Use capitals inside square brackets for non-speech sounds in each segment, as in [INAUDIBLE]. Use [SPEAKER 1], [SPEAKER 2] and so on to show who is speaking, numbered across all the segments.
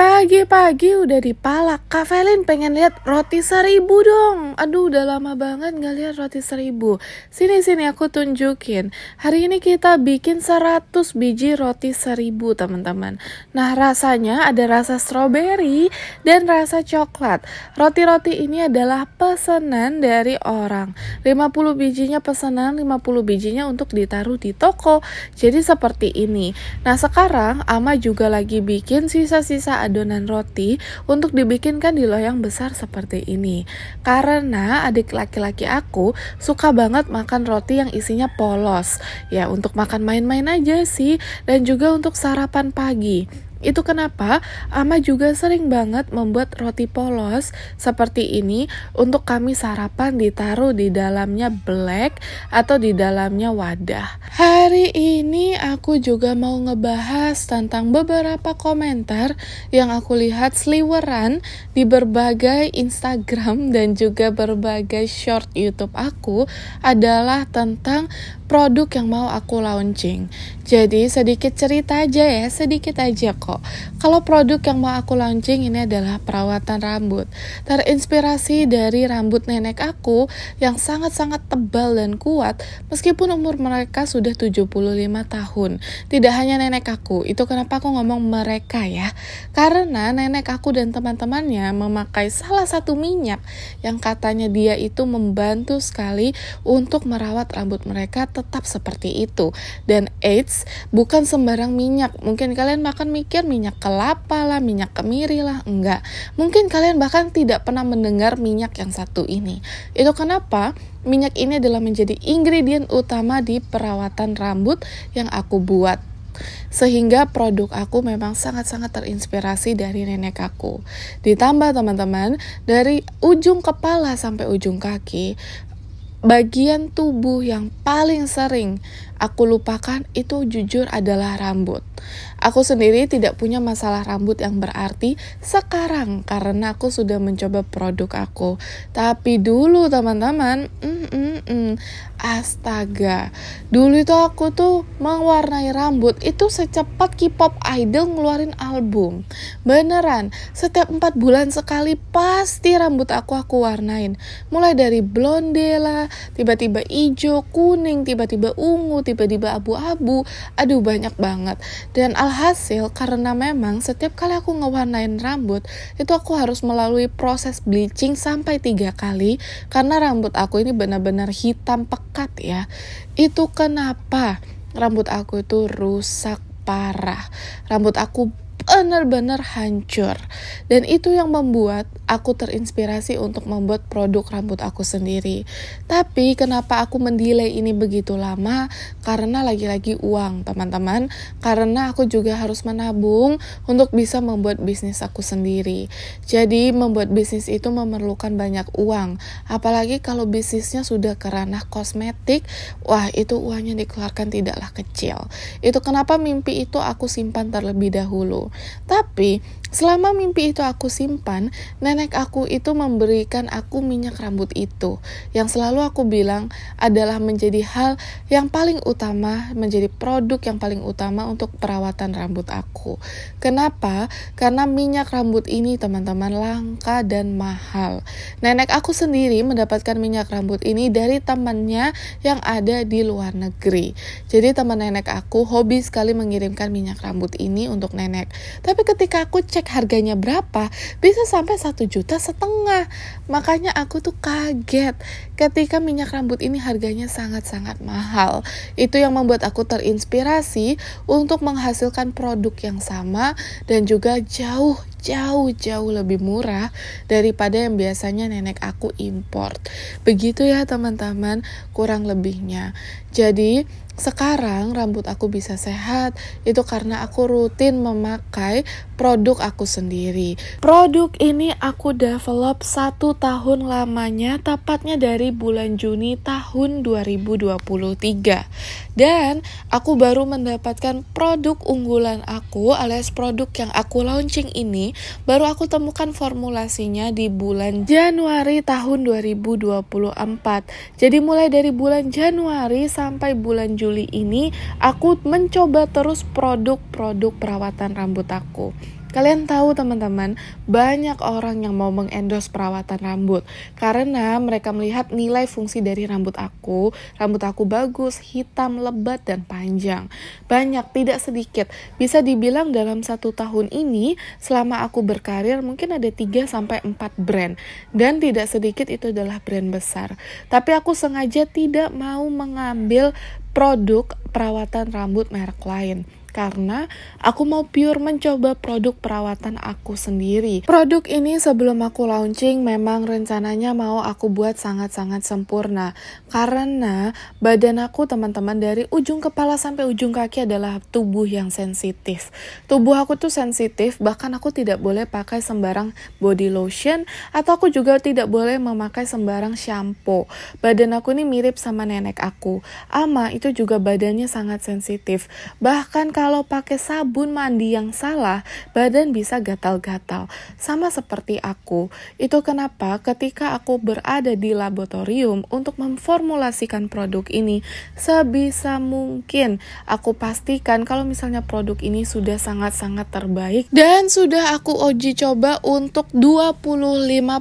[SPEAKER 1] Pagi-pagi udah dipalak, Kavelin pengen lihat roti seribu dong. Aduh, udah lama banget nggak lihat roti seribu. Sini-sini aku tunjukin. Hari ini kita bikin 100 biji roti seribu, teman-teman. Nah, rasanya ada rasa strawberry dan rasa coklat. Roti-roti ini adalah pesanan dari orang. 50 bijinya pesanan, 50 bijinya untuk ditaruh di toko. Jadi seperti ini. Nah, sekarang Ama juga lagi bikin sisa-sisa adonan roti untuk dibikinkan di loyang besar seperti ini. Karena adik laki-laki aku suka banget makan roti yang isinya polos. Ya, untuk makan main-main aja sih dan juga untuk sarapan pagi. Itu kenapa Ama juga sering banget membuat roti polos seperti ini untuk kami sarapan ditaruh di dalamnya black atau di dalamnya wadah. Hari ini aku juga mau ngebahas tentang beberapa komentar yang aku lihat seliweran di berbagai Instagram [LAUGHS] dan juga berbagai short YouTube aku adalah tentang produk yang mau aku launching. Jadi sedikit cerita aja ya, sedikit aja kok kok. Kalau produk yang mau aku launching ini adalah perawatan rambut. Terinspirasi dari rambut nenek aku yang sangat-sangat tebal dan kuat meskipun umur mereka sudah 75 tahun. Tidak hanya nenek aku, itu kenapa aku ngomong mereka ya. Karena nenek aku dan teman-temannya memakai salah satu minyak yang katanya dia itu membantu sekali untuk merawat rambut mereka tetap seperti itu. Dan AIDS bukan sembarang minyak. Mungkin kalian makan mikir pikir minyak kelapa lah, minyak kemiri lah, enggak. Mungkin kalian bahkan tidak pernah mendengar minyak yang satu ini. Itu kenapa minyak ini adalah menjadi ingredient utama di perawatan rambut yang aku buat sehingga produk aku memang sangat-sangat terinspirasi dari nenek aku. Ditambah teman-teman, dari ujung kepala sampai ujung kaki, bagian tubuh yang paling sering aku lupakan itu jujur adalah rambut. Aku sendiri tidak punya masalah rambut yang berarti sekarang karena aku sudah mencoba produk aku. Tapi dulu teman-teman, mm, mm, mm, astaga. Dulu itu aku tuh mewarnai rambut itu secepat K-pop idol ngeluarin album. Beneran, setiap 4 bulan sekali pasti rambut aku aku warnain. Mulai dari blonde lah, tiba-tiba hijau, kuning, tiba-tiba ungu, tiba-tiba abu-abu aduh banyak banget dan alhasil karena memang setiap kali aku ngewarnain rambut itu aku harus melalui proses bleaching sampai tiga kali karena rambut aku ini benar-benar hitam pekat ya itu kenapa rambut aku itu rusak parah rambut aku benar-benar hancur. Dan itu yang membuat aku terinspirasi untuk membuat produk rambut aku sendiri. Tapi kenapa aku mendelay ini begitu lama? Karena lagi-lagi uang, teman-teman. Karena aku juga harus menabung untuk bisa membuat bisnis aku sendiri. Jadi membuat bisnis itu memerlukan banyak uang. Apalagi kalau bisnisnya sudah ke ranah kosmetik, wah itu uangnya dikeluarkan tidaklah kecil. Itu kenapa mimpi itu aku simpan terlebih dahulu. Tapi Selama mimpi itu aku simpan, nenek aku itu memberikan aku minyak rambut itu, yang selalu aku bilang adalah menjadi hal yang paling utama, menjadi produk yang paling utama untuk perawatan rambut aku. Kenapa? Karena minyak rambut ini, teman-teman, langka dan mahal. Nenek aku sendiri mendapatkan minyak rambut ini dari temannya yang ada di luar negeri. Jadi, teman nenek aku hobi sekali mengirimkan minyak rambut ini untuk nenek, tapi ketika aku cek cek harganya berapa bisa sampai satu juta setengah makanya aku tuh kaget ketika minyak rambut ini harganya sangat-sangat mahal itu yang membuat aku terinspirasi untuk menghasilkan produk yang sama dan juga jauh jauh jauh lebih murah daripada yang biasanya nenek aku import begitu ya teman-teman kurang lebihnya jadi sekarang rambut aku bisa sehat itu karena aku rutin memakai produk aku sendiri. Produk ini aku develop satu tahun lamanya tepatnya dari bulan Juni tahun 2023. Dan aku baru mendapatkan produk unggulan aku alias produk yang aku launching ini baru aku temukan formulasinya di bulan Januari tahun 2024. Jadi mulai dari bulan Januari sampai bulan Juli Juli ini aku mencoba terus produk-produk perawatan rambut aku. Kalian tahu teman-teman, banyak orang yang mau mengendos perawatan rambut karena mereka melihat nilai fungsi dari rambut aku. Rambut aku bagus, hitam, lebat, dan panjang. Banyak, tidak sedikit. Bisa dibilang dalam satu tahun ini, selama aku berkarir mungkin ada 3-4 brand. Dan tidak sedikit itu adalah brand besar. Tapi aku sengaja tidak mau mengambil produk perawatan rambut merek lain karena aku mau pure mencoba produk perawatan aku sendiri. Produk ini sebelum aku launching memang rencananya mau aku buat sangat-sangat sempurna karena badan aku teman-teman dari ujung kepala sampai ujung kaki adalah tubuh yang sensitif. Tubuh aku tuh sensitif bahkan aku tidak boleh pakai sembarang body lotion atau aku juga tidak boleh memakai sembarang shampoo. Badan aku ini mirip sama nenek aku. Ama itu juga badannya sangat sensitif. Bahkan kalau pakai sabun mandi yang salah, badan bisa gatal-gatal. Sama seperti aku. Itu kenapa ketika aku berada di laboratorium untuk memformulasikan produk ini, sebisa mungkin aku pastikan kalau misalnya produk ini sudah sangat-sangat terbaik dan sudah aku uji coba untuk 25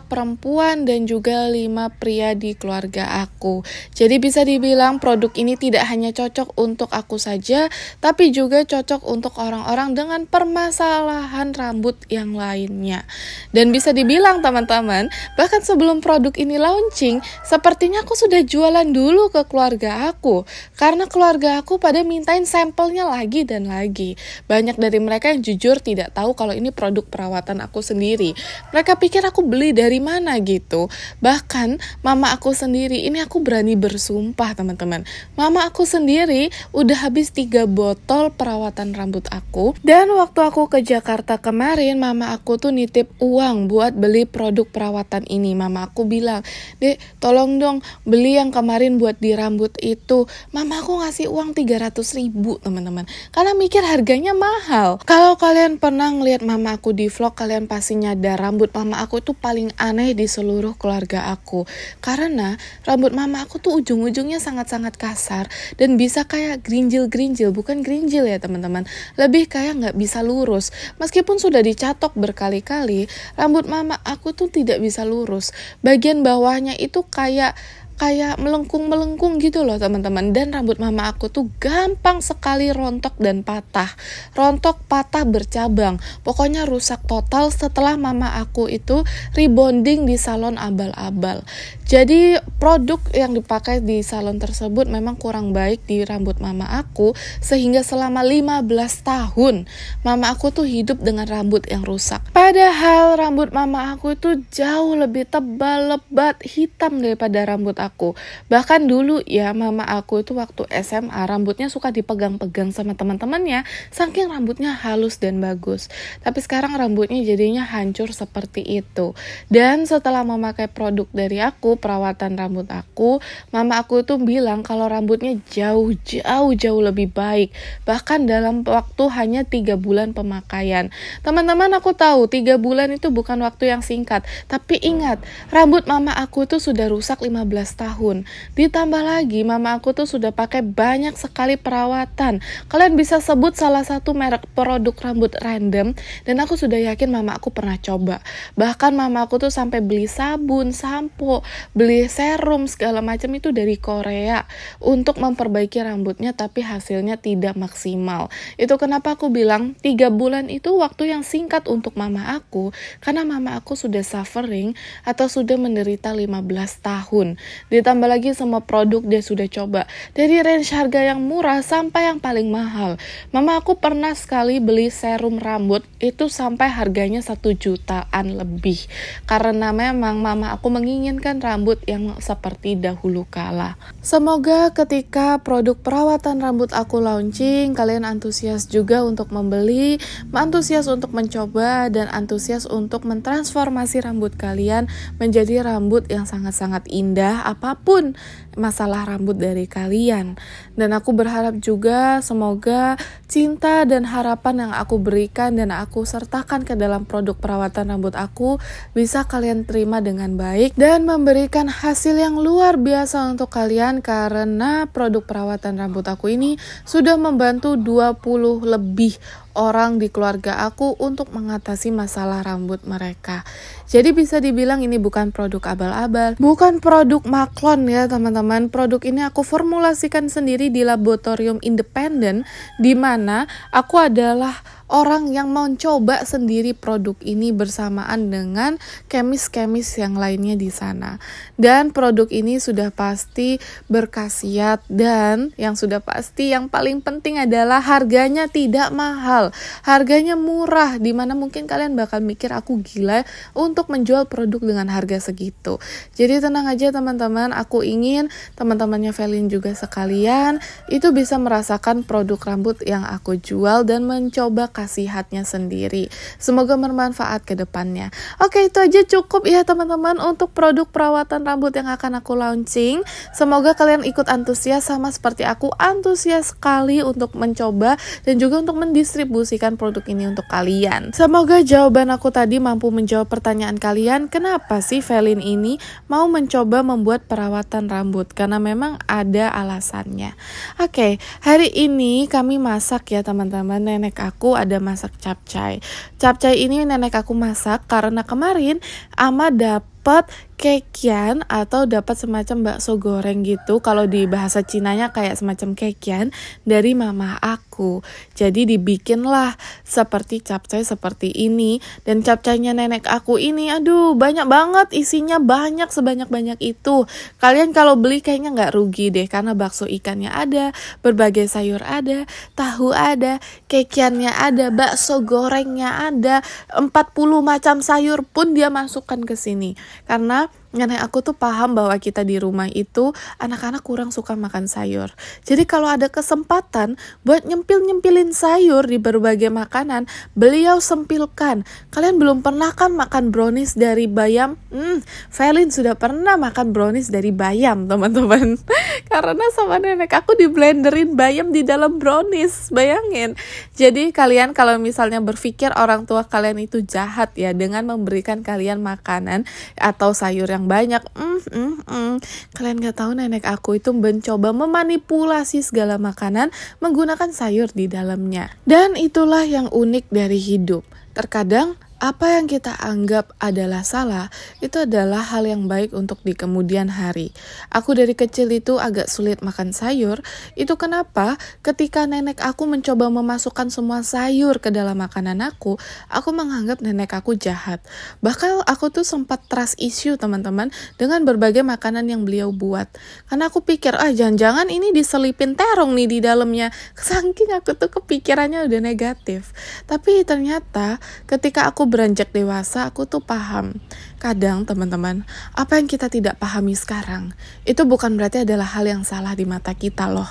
[SPEAKER 1] perempuan dan juga 5 pria di keluarga aku. Jadi bisa dibilang produk ini tidak hanya cocok untuk aku saja, tapi juga cocok untuk orang-orang dengan permasalahan rambut yang lainnya. Dan bisa dibilang teman-teman, bahkan sebelum produk ini launching, sepertinya aku sudah jualan dulu ke keluarga aku. Karena keluarga aku pada mintain sampelnya lagi dan lagi. Banyak dari mereka yang jujur tidak tahu kalau ini produk perawatan aku sendiri. Mereka pikir aku beli dari mana gitu. Bahkan mama aku sendiri, ini aku berani bersumpah teman-teman. Mama aku sendiri udah habis tiga botol perawatan perawatan rambut aku. Dan waktu aku ke Jakarta kemarin, mama aku tuh nitip uang buat beli produk perawatan ini. Mama aku bilang, deh, tolong dong beli yang kemarin buat di rambut itu. Mama aku ngasih uang 300 ribu, teman-teman. Karena mikir harganya mahal. Kalau kalian pernah ngeliat mama aku di vlog, kalian pasti nyadar rambut mama aku itu paling aneh di seluruh keluarga aku. Karena rambut mama aku tuh ujung-ujungnya sangat-sangat kasar dan bisa kayak gerinjil-gerinjil, bukan gerinjil ya teman teman-teman lebih kayak nggak bisa lurus meskipun sudah dicatok berkali-kali rambut mama aku tuh tidak bisa lurus bagian bawahnya itu kayak kayak melengkung-melengkung gitu loh teman-teman dan rambut mama aku tuh gampang sekali rontok dan patah rontok patah bercabang pokoknya rusak total setelah mama aku itu rebonding di salon abal-abal jadi produk yang dipakai di salon tersebut memang kurang baik di rambut mama aku sehingga selama 15 tahun mama aku tuh hidup dengan rambut yang rusak padahal rambut mama aku itu jauh lebih tebal lebat hitam daripada rambut aku aku. Bahkan dulu ya mama aku itu waktu SMA rambutnya suka dipegang-pegang sama teman-temannya saking rambutnya halus dan bagus. Tapi sekarang rambutnya jadinya hancur seperti itu. Dan setelah memakai produk dari aku, perawatan rambut aku, mama aku itu bilang kalau rambutnya jauh-jauh jauh lebih baik. Bahkan dalam waktu hanya tiga bulan pemakaian. Teman-teman aku tahu tiga bulan itu bukan waktu yang singkat. Tapi ingat, rambut mama aku itu sudah rusak 15 tahun. Ditambah lagi mama aku tuh sudah pakai banyak sekali perawatan. Kalian bisa sebut salah satu merek produk rambut random dan aku sudah yakin mama aku pernah coba. Bahkan mama aku tuh sampai beli sabun, sampo, beli serum segala macam itu dari Korea untuk memperbaiki rambutnya tapi hasilnya tidak maksimal. Itu kenapa aku bilang tiga bulan itu waktu yang singkat untuk mama aku karena mama aku sudah suffering atau sudah menderita 15 tahun. Ditambah lagi sama produk dia sudah coba. Dari range harga yang murah sampai yang paling mahal. Mama aku pernah sekali beli serum rambut itu sampai harganya satu jutaan lebih. Karena memang mama aku menginginkan rambut yang seperti dahulu kala. Semoga ketika produk perawatan rambut aku launching, kalian antusias juga untuk membeli, antusias untuk mencoba, dan antusias untuk mentransformasi rambut kalian menjadi rambut yang sangat-sangat indah, apapun masalah rambut dari kalian. Dan aku berharap juga semoga cinta dan harapan yang aku berikan dan aku sertakan ke dalam produk perawatan rambut aku bisa kalian terima dengan baik dan memberikan hasil yang luar biasa untuk kalian karena produk perawatan rambut aku ini sudah membantu 20 lebih orang di keluarga aku untuk mengatasi masalah rambut mereka. Jadi bisa dibilang ini bukan produk abal-abal, bukan produk maklon ya teman-teman. Produk ini aku formulasikan sendiri di laboratorium independen di mana aku adalah orang yang mau mencoba sendiri produk ini bersamaan dengan kemis-kemis yang lainnya di sana. Dan produk ini sudah pasti berkhasiat dan yang sudah pasti yang paling penting adalah harganya tidak mahal. Harganya murah dimana mungkin kalian bakal mikir aku gila untuk menjual produk dengan harga segitu. Jadi tenang aja teman-teman, aku ingin teman-temannya Felin juga sekalian itu bisa merasakan produk rambut yang aku jual dan mencoba kasihatnya sendiri. Semoga bermanfaat ke depannya. Oke, itu aja cukup ya teman-teman untuk produk perawatan rambut yang akan aku launching. Semoga kalian ikut antusias sama seperti aku antusias sekali untuk mencoba dan juga untuk mendistribusikan produk ini untuk kalian. Semoga jawaban aku tadi mampu menjawab pertanyaan kalian, kenapa sih Velin ini mau mencoba membuat perawatan rambut? Karena memang ada alasannya. Oke, hari ini kami masak ya teman-teman. Nenek aku ada ada masak capcay. Capcay ini nenek aku masak karena kemarin Ama dapat dapat kekian atau dapat semacam bakso goreng gitu kalau di bahasa Cinanya kayak semacam kekian dari mama aku jadi dibikinlah seperti capcay seperti ini dan capcaynya nenek aku ini aduh banyak banget isinya banyak sebanyak-banyak itu kalian kalau beli kayaknya nggak rugi deh karena bakso ikannya ada berbagai sayur ada tahu ada kekiannya ada bakso gorengnya ada 40 macam sayur pun dia masukkan ke sini karena nenek aku tuh paham bahwa kita di rumah itu anak-anak kurang suka makan sayur. Jadi kalau ada kesempatan buat nyempil-nyempilin sayur di berbagai makanan, beliau sempilkan. Kalian belum pernah kan makan brownies dari bayam? Hmm, Felin sudah pernah makan brownies dari bayam, teman-teman. [LAUGHS] Karena sama nenek aku di blenderin bayam di dalam brownies, bayangin. Jadi kalian kalau misalnya berpikir orang tua kalian itu jahat ya dengan memberikan kalian makanan atau sayur yang yang banyak. Mm, mm, mm. Kalian gak tahu nenek aku itu mencoba memanipulasi segala makanan menggunakan sayur di dalamnya. Dan itulah yang unik dari hidup. Terkadang apa yang kita anggap adalah salah itu adalah hal yang baik untuk di kemudian hari. Aku dari kecil itu agak sulit makan sayur. Itu kenapa ketika nenek aku mencoba memasukkan semua sayur ke dalam makanan aku, aku menganggap nenek aku jahat. Bahkan aku tuh sempat trust issue teman-teman dengan berbagai makanan yang beliau buat. Karena aku pikir, ah jangan-jangan ini diselipin terong nih di dalamnya. [LAUGHS] Saking aku tuh kepikirannya udah negatif. Tapi ternyata ketika aku beranjak dewasa aku tuh paham. Kadang teman-teman, apa yang kita tidak pahami sekarang itu bukan berarti adalah hal yang salah di mata kita loh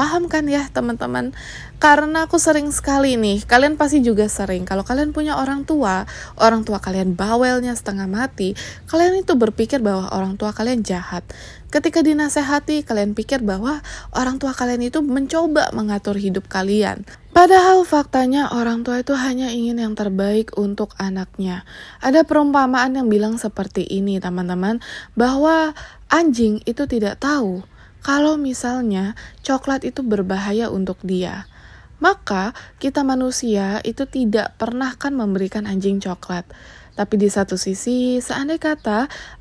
[SPEAKER 1] paham kan ya teman-teman karena aku sering sekali nih kalian pasti juga sering kalau kalian punya orang tua orang tua kalian bawelnya setengah mati kalian itu berpikir bahwa orang tua kalian jahat ketika dinasehati kalian pikir bahwa orang tua kalian itu mencoba mengatur hidup kalian Padahal faktanya orang tua itu hanya ingin yang terbaik untuk anaknya. Ada perumpamaan yang bilang seperti ini, teman-teman, bahwa anjing itu tidak tahu kalau misalnya coklat itu berbahaya untuk dia, maka kita manusia itu tidak pernah kan memberikan anjing coklat. Tapi di satu sisi, seandainya kata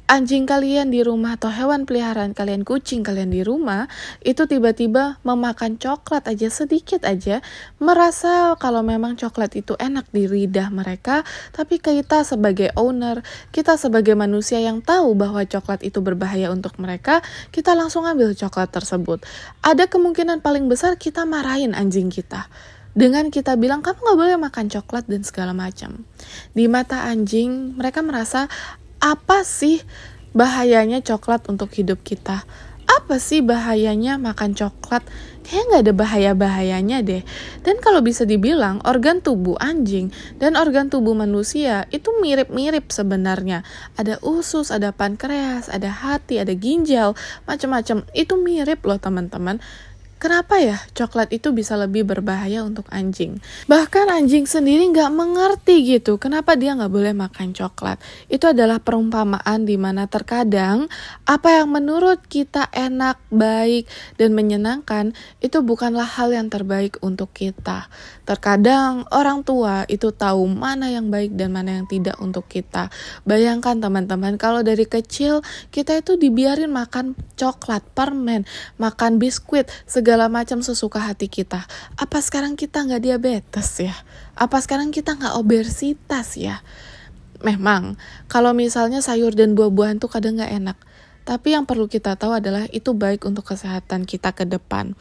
[SPEAKER 1] anjing kalian di rumah atau hewan peliharaan kalian, kucing kalian di rumah, itu tiba-tiba memakan coklat aja sedikit aja, merasa kalau memang coklat itu enak di lidah mereka, tapi kita sebagai owner, kita sebagai manusia yang tahu bahwa coklat itu berbahaya untuk mereka, kita langsung ambil coklat tersebut. Ada kemungkinan paling besar kita marahin anjing kita. Dengan kita bilang kamu nggak boleh makan coklat dan segala macam. Di mata anjing mereka merasa apa sih bahayanya coklat untuk hidup kita? Apa sih bahayanya makan coklat? Kayak nggak ada bahaya-bahayanya deh. Dan kalau bisa dibilang, organ tubuh anjing dan organ tubuh manusia itu mirip-mirip sebenarnya. Ada usus, ada pankreas, ada hati, ada ginjal, macam-macam. Itu mirip loh teman-teman. Kenapa ya coklat itu bisa lebih berbahaya untuk anjing? Bahkan anjing sendiri nggak mengerti gitu, kenapa dia nggak boleh makan coklat. Itu adalah perumpamaan di mana terkadang apa yang menurut kita enak, baik, dan menyenangkan itu bukanlah hal yang terbaik untuk kita. Terkadang orang tua itu tahu mana yang baik dan mana yang tidak untuk kita. Bayangkan teman-teman, kalau dari kecil kita itu dibiarin makan coklat, permen, makan biskuit, segala segala macam sesuka hati kita. Apa sekarang kita nggak diabetes ya? Apa sekarang kita nggak obesitas ya? Memang, kalau misalnya sayur dan buah-buahan tuh kadang nggak enak. Tapi yang perlu kita tahu adalah itu baik untuk kesehatan kita ke depan.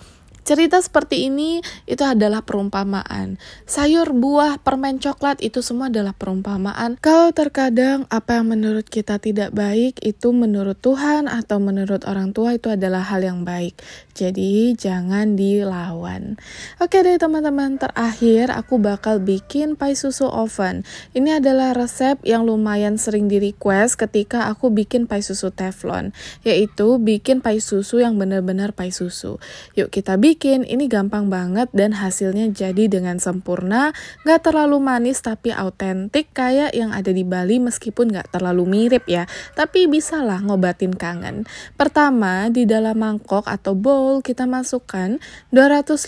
[SPEAKER 1] Cerita seperti ini itu adalah perumpamaan. Sayur, buah, permen coklat itu semua adalah perumpamaan. Kalau terkadang apa yang menurut kita tidak baik itu menurut Tuhan atau menurut orang tua itu adalah hal yang baik. Jadi jangan dilawan. Oke deh teman-teman, terakhir aku bakal bikin pai susu oven. Ini adalah resep yang lumayan sering di request ketika aku bikin pai susu teflon, yaitu bikin pai susu yang benar-benar pai susu. Yuk kita bikin bikin ini gampang banget dan hasilnya jadi dengan sempurna nggak terlalu manis tapi autentik kayak yang ada di Bali meskipun nggak terlalu mirip ya tapi bisalah ngobatin kangen pertama di dalam mangkok atau bowl kita masukkan 250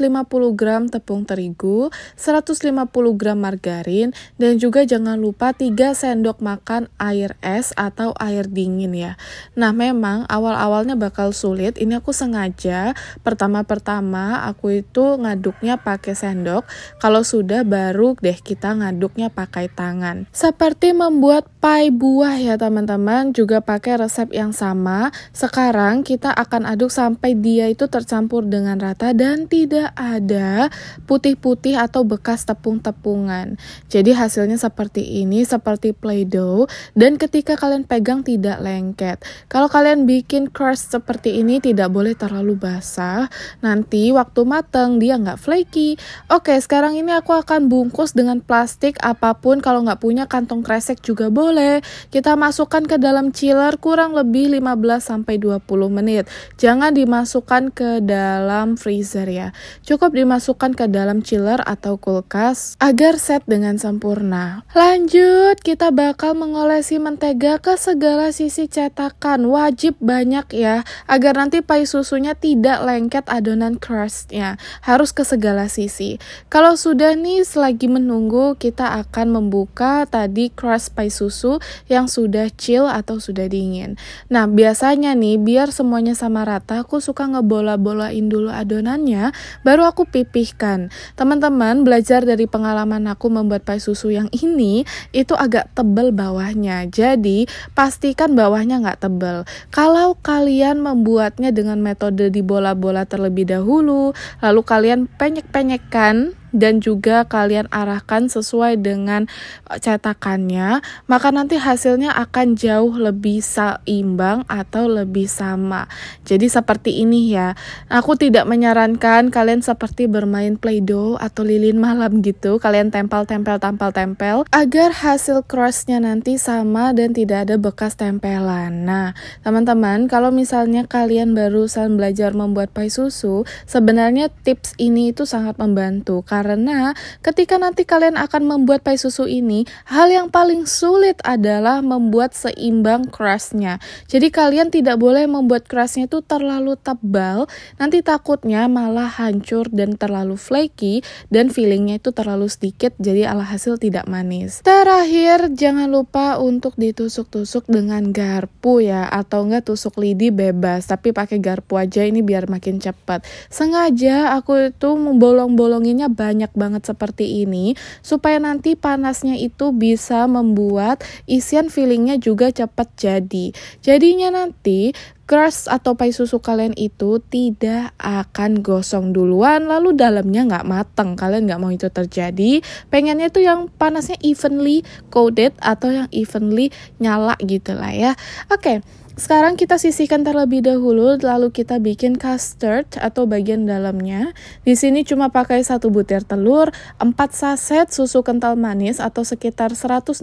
[SPEAKER 1] gram tepung terigu 150 gram margarin dan juga jangan lupa 3 sendok makan air es atau air dingin ya nah memang awal-awalnya bakal sulit ini aku sengaja pertama-pertama pertama aku itu ngaduknya pakai sendok, kalau sudah baru deh kita ngaduknya pakai tangan. Seperti membuat Pai buah ya teman-teman juga pakai resep yang sama. Sekarang kita akan aduk sampai dia itu tercampur dengan rata dan tidak ada putih-putih atau bekas tepung-tepungan. Jadi hasilnya seperti ini, seperti play dough dan ketika kalian pegang tidak lengket. Kalau kalian bikin crust seperti ini tidak boleh terlalu basah. Nanti waktu mateng dia nggak flaky. Oke, sekarang ini aku akan bungkus dengan plastik apapun kalau nggak punya kantong kresek juga boleh boleh. Kita masukkan ke dalam chiller kurang lebih 15 sampai 20 menit. Jangan dimasukkan ke dalam freezer ya. Cukup dimasukkan ke dalam chiller atau kulkas agar set dengan sempurna. Lanjut, kita bakal mengolesi mentega ke segala sisi cetakan. Wajib banyak ya agar nanti pai susunya tidak lengket adonan crustnya. Harus ke segala sisi. Kalau sudah nih selagi menunggu kita akan membuka tadi crust pai susu susu yang sudah chill atau sudah dingin. Nah, biasanya nih biar semuanya sama rata, aku suka ngebola-bolain dulu adonannya, baru aku pipihkan. Teman-teman, belajar dari pengalaman aku membuat pai susu yang ini, itu agak tebel bawahnya. Jadi, pastikan bawahnya nggak tebel. Kalau kalian membuatnya dengan metode dibola-bola terlebih dahulu, lalu kalian penyek-penyekkan dan juga kalian arahkan sesuai dengan eh, cetakannya, maka nanti hasilnya akan jauh lebih seimbang atau lebih sama. Jadi seperti ini ya. Aku tidak menyarankan kalian seperti bermain play-doh atau lilin malam gitu. Kalian tempel-tempel tempel-tempel agar hasil crossnya nanti sama dan tidak ada bekas tempelan. Nah, teman-teman, kalau misalnya kalian barusan belajar membuat pai susu, sebenarnya tips ini itu sangat membantu karena ketika nanti kalian akan membuat pai susu ini, hal yang paling sulit adalah membuat seimbang crustnya. Jadi kalian tidak boleh membuat crustnya itu terlalu tebal, nanti takutnya malah hancur dan terlalu flaky dan feelingnya itu terlalu sedikit jadi alhasil tidak manis. Terakhir, jangan lupa untuk ditusuk-tusuk dengan garpu ya atau enggak tusuk lidi bebas tapi pakai garpu aja ini biar makin cepat. Sengaja aku itu membolong-bolonginnya banyak banget seperti ini supaya nanti panasnya itu bisa membuat isian fillingnya juga cepat jadi. Jadinya nanti crust atau pai susu kalian itu tidak akan gosong duluan lalu dalamnya nggak mateng kalian nggak mau itu terjadi pengennya tuh yang panasnya evenly coated atau yang evenly nyala gitu lah ya oke okay. Sekarang kita sisihkan terlebih dahulu, lalu kita bikin custard atau bagian dalamnya. Di sini cuma pakai satu butir telur, 4 saset susu kental manis atau sekitar 160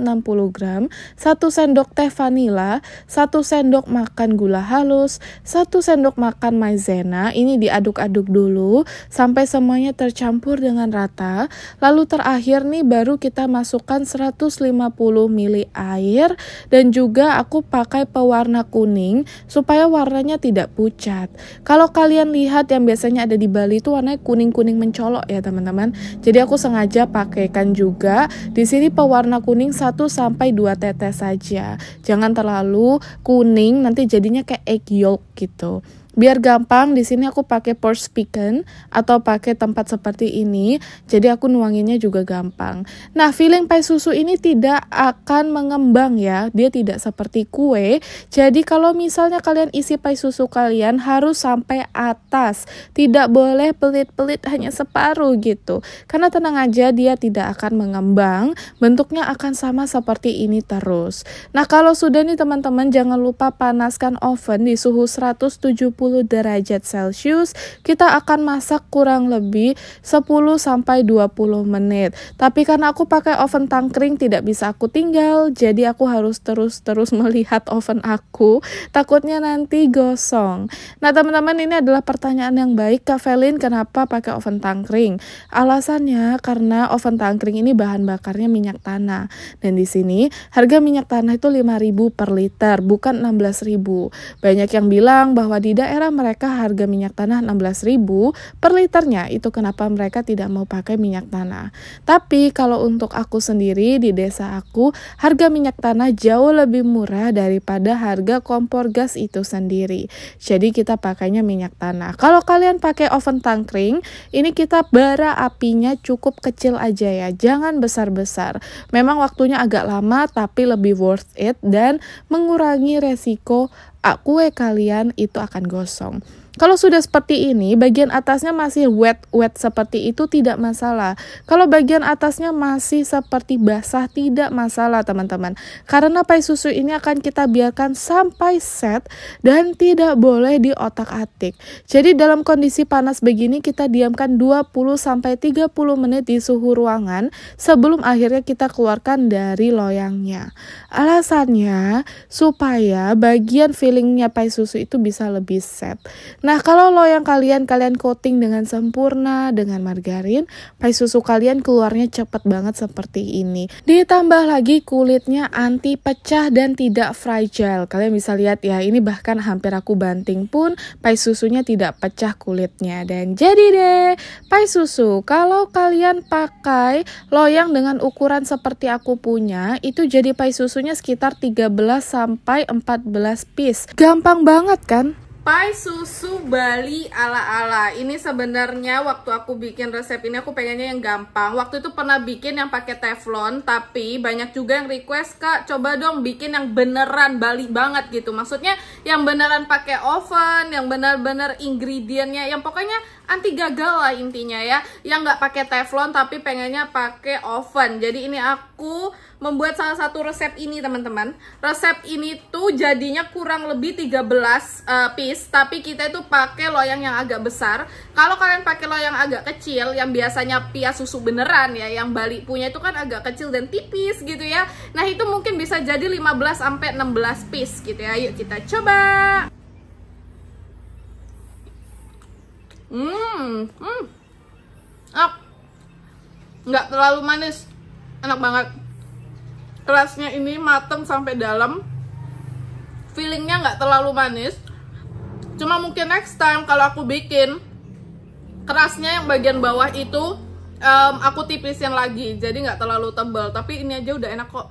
[SPEAKER 1] gram, 1 sendok teh vanila, 1 sendok makan gula halus, 1 sendok makan maizena. Ini diaduk-aduk dulu sampai semuanya tercampur dengan rata. Lalu terakhir nih baru kita masukkan 150 ml air dan juga aku pakai pewarna kulit kuning supaya warnanya tidak pucat. Kalau kalian lihat yang biasanya ada di Bali itu warnanya kuning-kuning mencolok ya teman-teman. Jadi aku sengaja pakaikan juga. Di sini pewarna kuning 1 sampai 2 tetes saja. Jangan terlalu kuning nanti jadinya kayak egg yolk gitu biar gampang di sini aku pakai porch picking atau pakai tempat seperti ini jadi aku nuanginnya juga gampang nah filling pie susu ini tidak akan mengembang ya dia tidak seperti kue jadi kalau misalnya kalian isi pie susu kalian harus sampai atas tidak boleh pelit-pelit hanya separuh gitu karena tenang aja dia tidak akan mengembang bentuknya akan sama seperti ini terus nah kalau sudah nih teman-teman jangan lupa panaskan oven di suhu 170 derajat Celcius, kita akan masak kurang lebih 10 sampai 20 menit. Tapi karena aku pakai oven tangkring tidak bisa aku tinggal, jadi aku harus terus-terus [LAUGHS] melihat oven aku, takutnya nanti gosong. Nah, teman-teman ini adalah pertanyaan yang baik Kak Felin, kenapa pakai oven tangkring? Alasannya karena oven tangkring ini bahan bakarnya minyak tanah. Dan di sini harga minyak tanah itu 5.000 per liter, bukan 16.000. Banyak yang bilang bahwa di daerah daerah mereka harga minyak tanah 16.000 per liternya. Itu kenapa mereka tidak mau pakai minyak tanah. Tapi kalau untuk aku sendiri di desa aku, harga minyak tanah jauh lebih murah daripada harga kompor gas itu sendiri. Jadi kita pakainya minyak tanah. Kalau kalian pakai oven tangkring, ini kita bara apinya cukup kecil aja ya. Jangan besar-besar. Memang waktunya agak lama tapi lebih worth it dan mengurangi resiko kue kalian itu akan gosong. Kalau sudah seperti ini, bagian atasnya masih wet-wet seperti itu tidak masalah. Kalau bagian atasnya masih seperti basah tidak masalah, teman-teman. Karena pai susu ini akan kita biarkan sampai set dan tidak boleh diotak-atik. Jadi dalam kondisi panas begini kita diamkan 20 30 menit di suhu ruangan sebelum akhirnya kita keluarkan dari loyangnya. Alasannya supaya bagian fillingnya pai susu itu bisa lebih set. Nah, kalau loyang kalian kalian coating dengan sempurna dengan margarin, pai susu kalian keluarnya cepet banget seperti ini. Ditambah lagi kulitnya anti pecah dan tidak fragile. Kalian bisa lihat ya, ini bahkan hampir aku banting pun pai susunya tidak pecah kulitnya. Dan jadi deh, pai susu. Kalau kalian pakai loyang dengan ukuran seperti aku punya, itu jadi pai susunya sekitar 13 sampai 14 piece. Gampang banget kan? pai susu Bali ala-ala. Ini sebenarnya waktu aku bikin resep ini aku pengennya yang gampang. Waktu itu pernah bikin yang pakai teflon, tapi banyak juga yang request, "Kak, coba dong bikin yang beneran Bali banget gitu." Maksudnya yang beneran pakai oven, yang bener-bener ingredientnya, yang pokoknya anti gagal lah intinya ya yang nggak pakai teflon tapi pengennya pakai oven jadi ini aku membuat salah satu resep ini teman-teman resep ini tuh jadinya kurang lebih 13 uh, eh, piece tapi kita itu pakai loyang yang agak besar kalau kalian pakai loyang agak kecil yang biasanya pia susu beneran ya yang balik punya itu kan agak kecil dan tipis gitu ya nah itu mungkin bisa jadi 15 sampai 16 piece gitu ya yuk kita coba Hmm, hmm. Enak. Nggak terlalu manis. Enak banget. Kerasnya ini mateng sampai dalam. Feelingnya nggak terlalu manis. Cuma mungkin next time kalau aku bikin kerasnya yang bagian bawah itu um, aku tipisin lagi. Jadi nggak terlalu tebal. Tapi ini aja udah enak kok.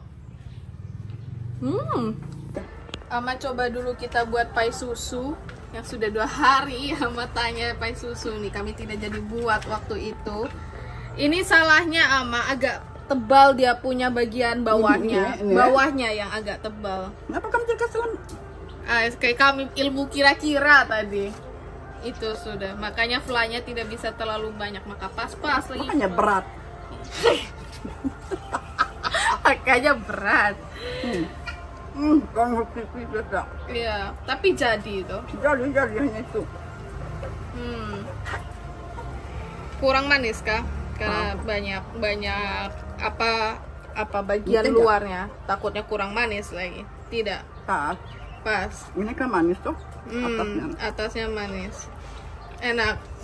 [SPEAKER 1] Hmm. Ama coba dulu kita buat pai susu yang sudah dua hari ya matanya pai susu nih kami tidak jadi buat waktu itu ini salahnya ama agak tebal dia punya bagian bawahnya ya. bawahnya yang agak tebal kenapa kamu jaga sun? ah, kayak kami ilmu kira-kira tadi itu sudah makanya flanya tidak bisa terlalu banyak maka pas-pas lagi makanya berat [LAUGHS] makanya berat hmm. Hmm, kan iya, tapi jadi itu. Jadi jadi hanya itu. Hmm. Kurang manis kah? Karena ah. banyak banyak apa apa bagian Tidak. luarnya takutnya kurang manis lagi. Tidak. Pas. Pas. Ini kan manis tuh. Hmm, Atasnya manis. Enak.